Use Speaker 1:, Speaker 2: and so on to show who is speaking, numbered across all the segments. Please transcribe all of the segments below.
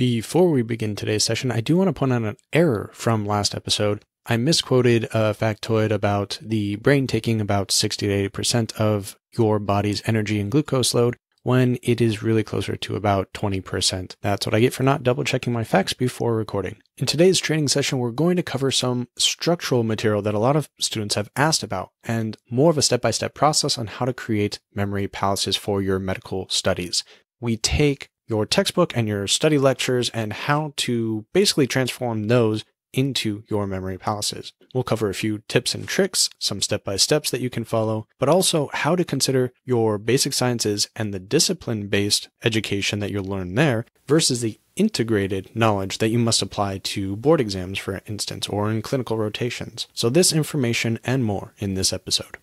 Speaker 1: Before we begin today's session, I do want to point out an error from last episode. I misquoted a factoid about the brain taking about 60 to 80% of your body's energy and glucose load when it is really closer to about 20%. That's what I get for not double checking my facts before recording. In today's training session, we're going to cover some structural material that a lot of students have asked about and more of a step by step process on how to create memory palaces for your medical studies. We take your textbook and your study lectures and how to basically transform those into your memory palaces. We'll cover a few tips and tricks, some step by steps that you can follow, but also how to consider your basic sciences and the discipline based education that you'll learn there versus the integrated knowledge that you must apply to board exams, for instance, or in clinical rotations. So, this information and more in this episode.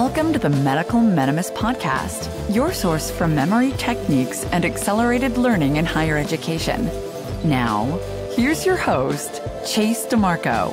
Speaker 1: Welcome to the Medical Minimus Podcast, your source for memory techniques and accelerated learning in higher education. Now, here's your host, Chase DeMarco.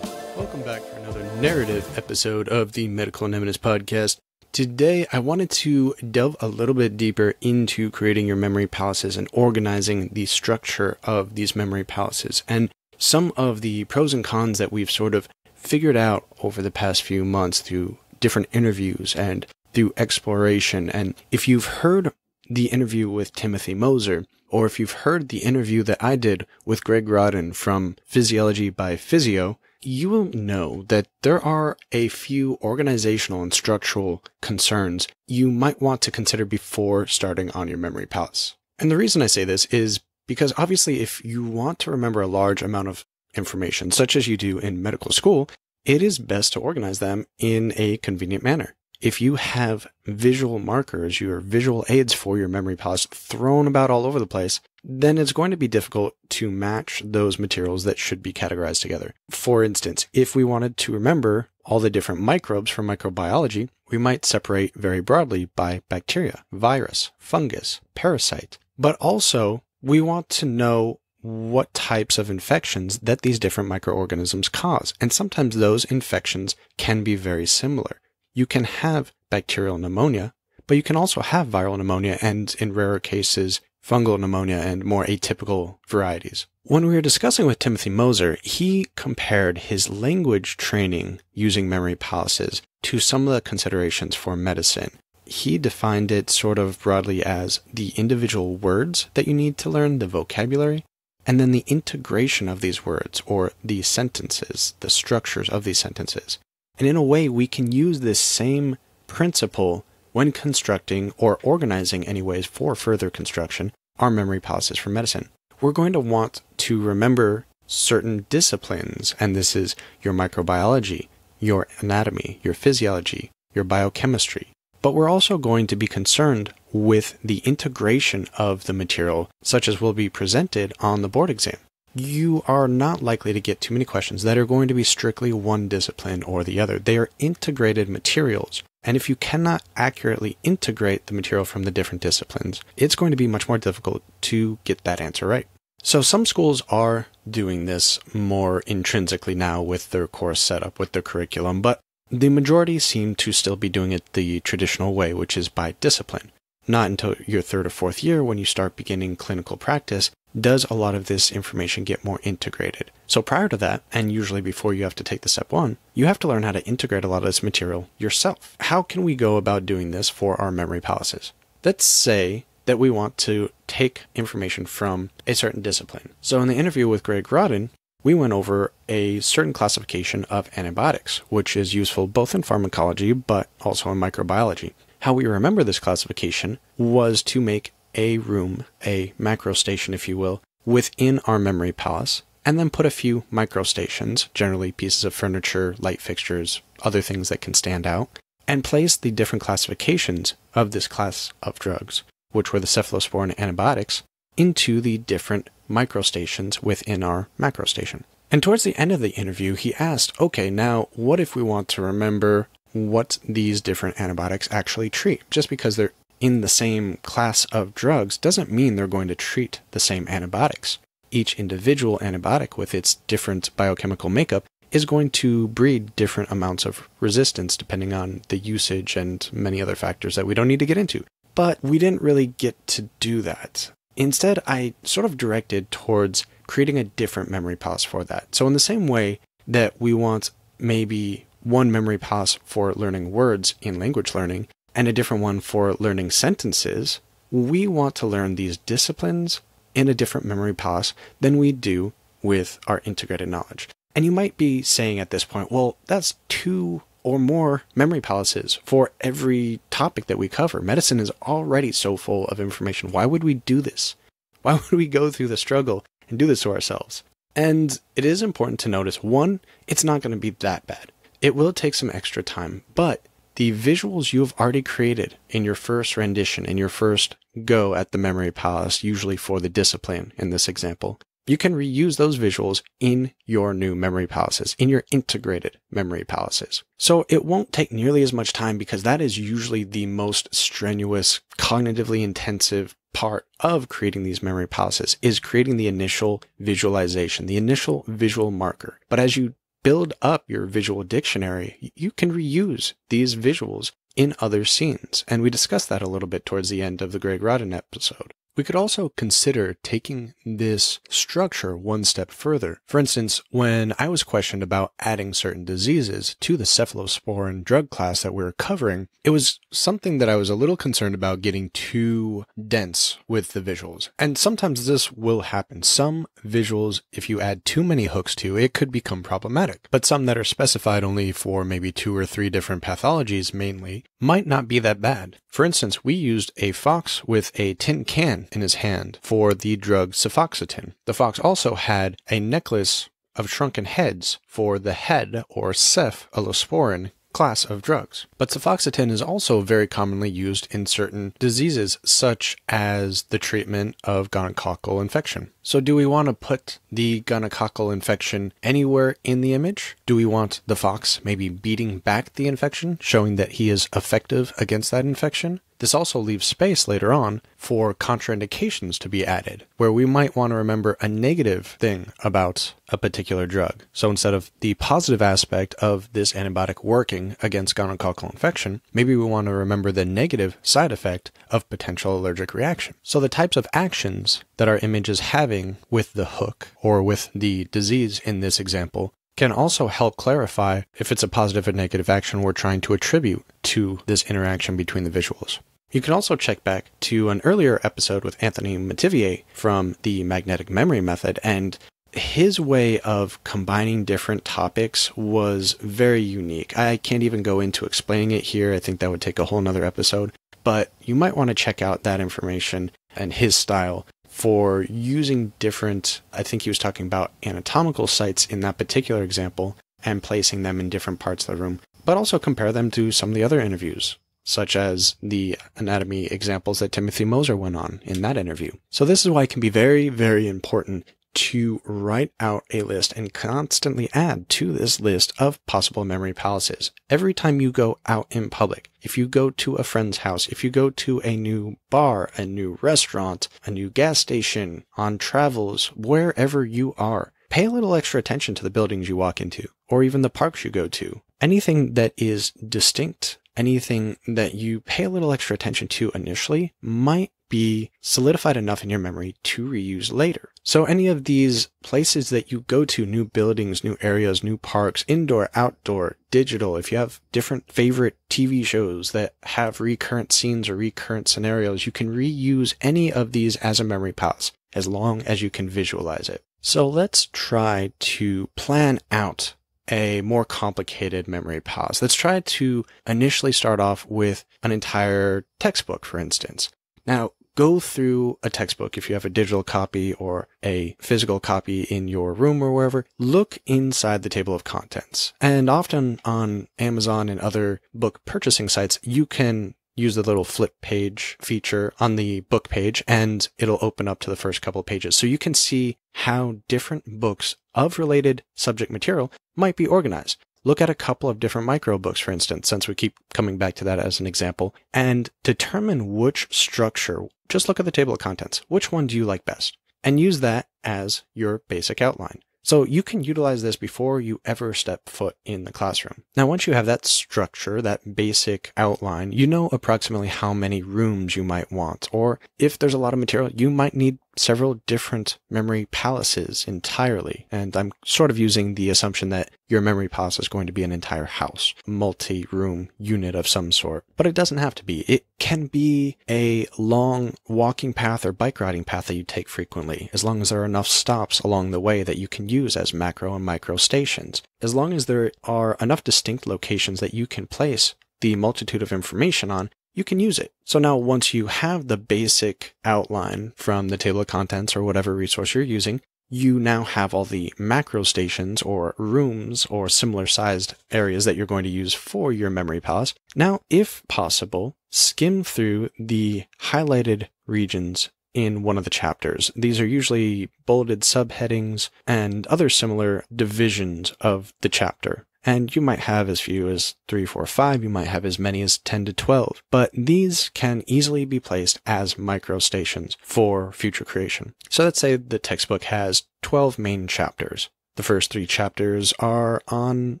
Speaker 1: Welcome back for another narrative episode of the Medical Minimus Podcast. Today, I wanted to delve a little bit deeper into creating your memory palaces and organizing the structure of these memory palaces and some of the pros and cons that we've sort of figured out over the past few months through different interviews and through exploration. And if you've heard the interview with Timothy Moser, or if you've heard the interview that I did with Greg Rodden from Physiology by Physio, you will know that there are a few organizational and structural concerns you might want to consider before starting on your memory palace. And the reason I say this is because obviously, if you want to remember a large amount of information, such as you do in medical school, it is best to organize them in a convenient manner. If you have visual markers, your visual aids for your memory palace thrown about all over the place, then it's going to be difficult to match those materials that should be categorized together. For instance, if we wanted to remember all the different microbes from microbiology, we might separate very broadly by bacteria, virus, fungus, parasite, but also we want to know what types of infections that these different microorganisms cause. And sometimes those infections can be very similar. You can have bacterial pneumonia, but you can also have viral pneumonia and in rarer cases, fungal pneumonia and more atypical varieties. When we were discussing with Timothy Moser, he compared his language training using memory palaces to some of the considerations for medicine. He defined it sort of broadly as the individual words that you need to learn, the vocabulary, and then the integration of these words or the sentences, the structures of these sentences. And in a way, we can use this same principle when constructing or organizing any ways for further construction our memory palaces for medicine. We're going to want to remember certain disciplines, and this is your microbiology, your anatomy, your physiology, your biochemistry. But we're also going to be concerned with the integration of the material, such as will be presented on the board exam. You are not likely to get too many questions that are going to be strictly one discipline or the other. They are integrated materials and if you cannot accurately integrate the material from the different disciplines, it's going to be much more difficult to get that answer right. So some schools are doing this more intrinsically now with their course setup, with their curriculum, but the majority seem to still be doing it the traditional way, which is by discipline. Not until your third or fourth year when you start beginning clinical practice does a lot of this information get more integrated? So prior to that, and usually before you have to take the step one, you have to learn how to integrate a lot of this material yourself. How can we go about doing this for our memory palaces? Let's say that we want to take information from a certain discipline. So in the interview with Greg Rodden, we went over a certain classification of antibiotics, which is useful both in pharmacology but also in microbiology. How we remember this classification was to make a room, a macro station, if you will, within our memory palace, and then put a few micro stations, generally pieces of furniture, light fixtures, other things that can stand out, and place the different classifications of this class of drugs, which were the cephalosporin antibiotics, into the different microstations within our macrostation. And towards the end of the interview, he asked, okay, now what if we want to remember what these different antibiotics actually treat? Just because they're in the same class of drugs doesn't mean they're going to treat the same antibiotics. Each individual antibiotic with its different biochemical makeup is going to breed different amounts of resistance depending on the usage and many other factors that we don't need to get into. But we didn't really get to do that. Instead, I sort of directed towards creating a different memory palace for that. So, in the same way that we want maybe one memory palace for learning words in language learning, and a different one for learning sentences, we want to learn these disciplines in a different memory pass than we do with our integrated knowledge. And you might be saying at this point, well, that's two or more memory palaces for every topic that we cover. Medicine is already so full of information. Why would we do this? Why would we go through the struggle and do this to ourselves? And it is important to notice one, it's not going to be that bad. It will take some extra time, but the visuals you have already created in your first rendition, in your first go at the memory palace, usually for the discipline in this example, you can reuse those visuals in your new memory palaces, in your integrated memory palaces. So it won't take nearly as much time because that is usually the most strenuous, cognitively intensive part of creating these memory palaces is creating the initial visualization, the initial visual marker. But as you build up your visual dictionary, you can reuse these visuals in other scenes. And we discussed that a little bit towards the end of the Greg Rodden episode. We could also consider taking this structure one step further. For instance, when I was questioned about adding certain diseases to the cephalosporin drug class that we were covering, it was something that I was a little concerned about getting too dense with the visuals. And sometimes this will happen. Some visuals, if you add too many hooks to, it could become problematic. But some that are specified only for maybe two or three different pathologies mainly might not be that bad. For instance, we used a fox with a tin can in his hand for the drug sifoxetine. The fox also had a necklace of shrunken heads for the head or cephalosporin class of drugs. But cefoxitin is also very commonly used in certain diseases, such as the treatment of gonococcal infection. So, do we want to put the gonococcal infection anywhere in the image? Do we want the fox maybe beating back the infection, showing that he is effective against that infection? This also leaves space later on for contraindications to be added, where we might want to remember a negative thing about a particular drug. So instead of the positive aspect of this antibiotic working against gonococcal infection, maybe we want to remember the negative side effect of potential allergic reaction. So the types of actions that our image is having with the hook or with the disease in this example can also help clarify if it's a positive or negative action we're trying to attribute to this interaction between the visuals. You can also check back to an earlier episode with Anthony Mativier from the magnetic memory method, and his way of combining different topics was very unique. I can't even go into explaining it here. I think that would take a whole nother episode, but you might want to check out that information and his style for using different, I think he was talking about anatomical sites in that particular example and placing them in different parts of the room, but also compare them to some of the other interviews such as the anatomy examples that Timothy Moser went on in that interview. So this is why it can be very, very important to write out a list and constantly add to this list of possible memory palaces. Every time you go out in public, if you go to a friend's house, if you go to a new bar, a new restaurant, a new gas station, on travels, wherever you are, pay a little extra attention to the buildings you walk into or even the parks you go to. Anything that is distinct anything that you pay a little extra attention to initially might be solidified enough in your memory to reuse later. So any of these places that you go to, new buildings, new areas, new parks, indoor, outdoor, digital, if you have different favorite TV shows that have recurrent scenes or recurrent scenarios, you can reuse any of these as a memory palace as long as you can visualize it. So let's try to plan out a more complicated memory pause. Let's try to initially start off with an entire textbook, for instance. Now, go through a textbook if you have a digital copy or a physical copy in your room or wherever, look inside the table of contents. And often on Amazon and other book purchasing sites, you can use the little flip page feature on the book page and it'll open up to the first couple of pages. So you can see how different books of related subject material might be organized. Look at a couple of different micro books, for instance, since we keep coming back to that as an example, and determine which structure, just look at the table of contents, which one do you like best? And use that as your basic outline. So you can utilize this before you ever step foot in the classroom. Now, once you have that structure, that basic outline, you know approximately how many rooms you might want, or if there's a lot of material, you might need several different memory palaces entirely. And I'm sort of using the assumption that your memory palace is going to be an entire house, multi room unit of some sort. But it doesn't have to be. It can be a long walking path or bike riding path that you take frequently, as long as there are enough stops along the way that you can use as macro and micro stations. As long as there are enough distinct locations that you can place the multitude of information on, you can use it. So now once you have the basic outline from the table of contents or whatever resource you're using, you now have all the macro stations or rooms or similar sized areas that you're going to use for your memory palace. Now, if possible, skim through the highlighted regions in one of the chapters. These are usually bolded subheadings and other similar divisions of the chapter and you might have as few as 3, 4, 5, you might have as many as 10 to 12, but these can easily be placed as microstations for future creation. So let's say the textbook has 12 main chapters. The first three chapters are on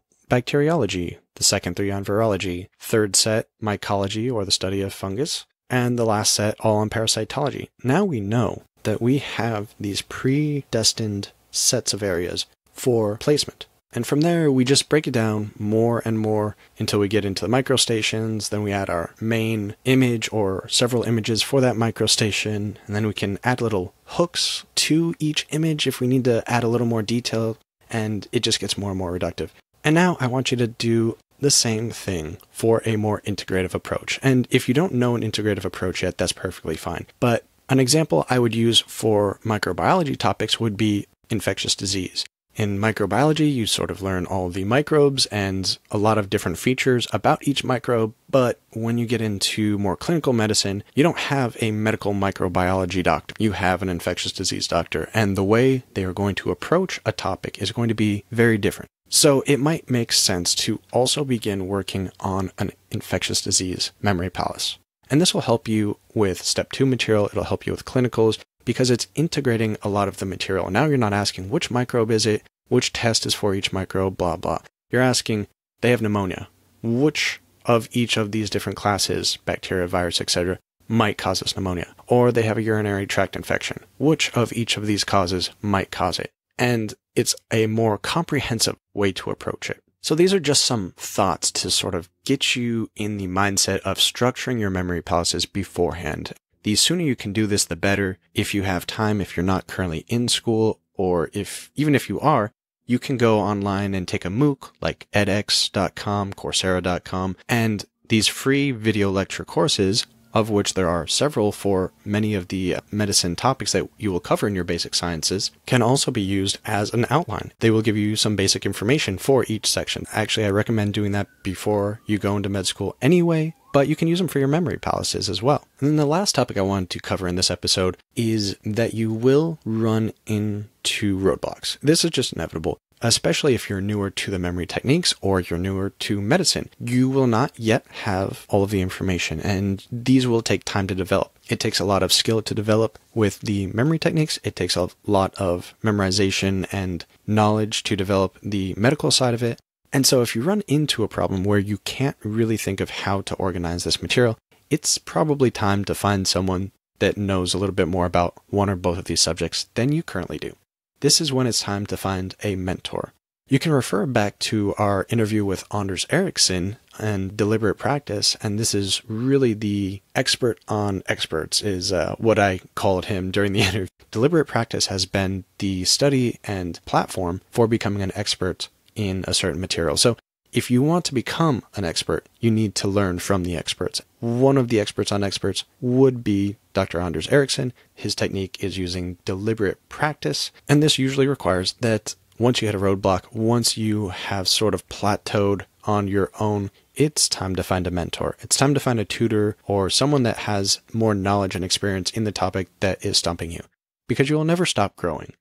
Speaker 1: bacteriology, the second three on virology, third set mycology or the study of fungus, and the last set all on parasitology. Now we know that we have these predestined sets of areas for placement. And from there, we just break it down more and more until we get into the microstations. Then we add our main image or several images for that microstation. And then we can add little hooks to each image if we need to add a little more detail. And it just gets more and more reductive. And now I want you to do the same thing for a more integrative approach. And if you don't know an integrative approach yet, that's perfectly fine. But an example I would use for microbiology topics would be infectious disease. In microbiology, you sort of learn all the microbes and a lot of different features about each microbe, but when you get into more clinical medicine, you don't have a medical microbiology doctor. You have an infectious disease doctor, and the way they are going to approach a topic is going to be very different. So it might make sense to also begin working on an infectious disease memory palace. And this will help you with step two material. It'll help you with clinicals because it's integrating a lot of the material. Now you're not asking which microbe is it, which test is for each microbe, blah, blah. You're asking, they have pneumonia. Which of each of these different classes, bacteria, virus, etc., might cause this pneumonia? Or they have a urinary tract infection. Which of each of these causes might cause it? And it's a more comprehensive way to approach it. So these are just some thoughts to sort of get you in the mindset of structuring your memory palaces beforehand the sooner you can do this, the better. If you have time, if you're not currently in school, or if, even if you are, you can go online and take a MOOC like edX.com, Coursera.com, and these free video lecture courses, of which there are several for many of the uh, medicine topics that you will cover in your basic sciences, can also be used as an outline. They will give you some basic information for each section. Actually, I recommend doing that before you go into med school anyway, but you can use them for your memory palaces as well. And then the last topic I wanted to cover in this episode is that you will run into roadblocks. This is just inevitable especially if you're newer to the memory techniques or you're newer to medicine. You will not yet have all of the information, and these will take time to develop. It takes a lot of skill to develop with the memory techniques, it takes a lot of memorization and knowledge to develop the medical side of it. And so if you run into a problem where you can't really think of how to organize this material, it's probably time to find someone that knows a little bit more about one or both of these subjects than you currently do. This is when it's time to find a mentor. You can refer back to our interview with Anders Ericsson and deliberate practice, and this is really the expert on experts, is uh, what I called him during the interview. Deliberate practice has been the study and platform for becoming an expert in a certain material. So if you want to become an expert, you need to learn from the experts. One of the experts on experts would be Dr. Anders Ericsson. His technique is using deliberate practice, and this usually requires that once you hit a roadblock, once you have sort of plateaued on your own, it's time to find a mentor. It's time to find a tutor or someone that has more knowledge and experience in the topic that is stumping you, because you will never stop growing.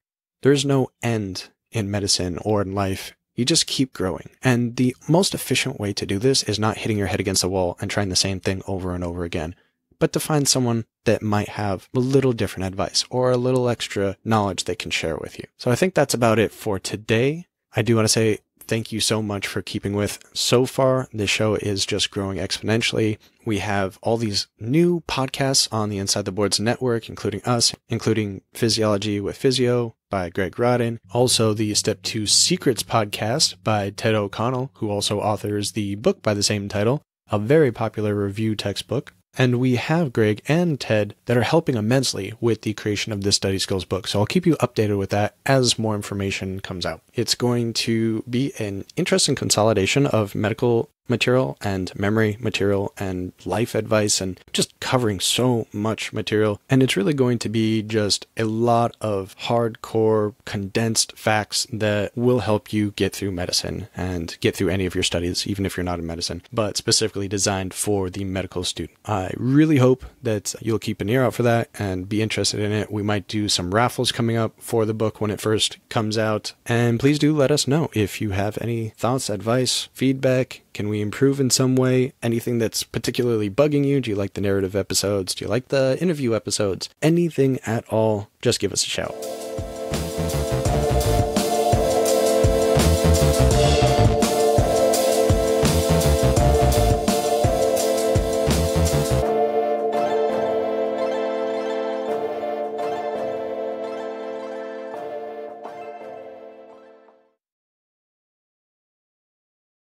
Speaker 1: There is no end in medicine or in life you just keep growing. And the most efficient way to do this is not hitting your head against the wall and trying the same thing over and over again, but to find someone that might have a little different advice or a little extra knowledge they can share with you. So I think that's about it for today. I do want to say thank you so much for keeping with. So far, the show is just growing exponentially. We have all these new podcasts on the Inside the Boards network, including us, including Physiology with Physio by Greg Rodden, also the Step 2 Secrets podcast by Ted O'Connell, who also authors the book by the same title, a very popular review textbook. And we have Greg and Ted that are helping immensely with the creation of this study skills book. So I'll keep you updated with that as more information comes out. It's going to be an interesting consolidation of medical material and memory material and life advice and just covering so much material. And it's really going to be just a lot of hardcore, condensed facts that will help you get through medicine and get through any of your studies, even if you're not in medicine, but specifically designed for the medical student. I really hope that you'll keep an ear out for that and be interested in it. We might do some raffles coming up for the book when it first comes out. And please do let us know if you have any thoughts, advice, feedback, can we improve in some way? Anything that's particularly bugging you? Do you like the narrative episodes? Do you like the interview episodes? Anything at all, just give us a shout.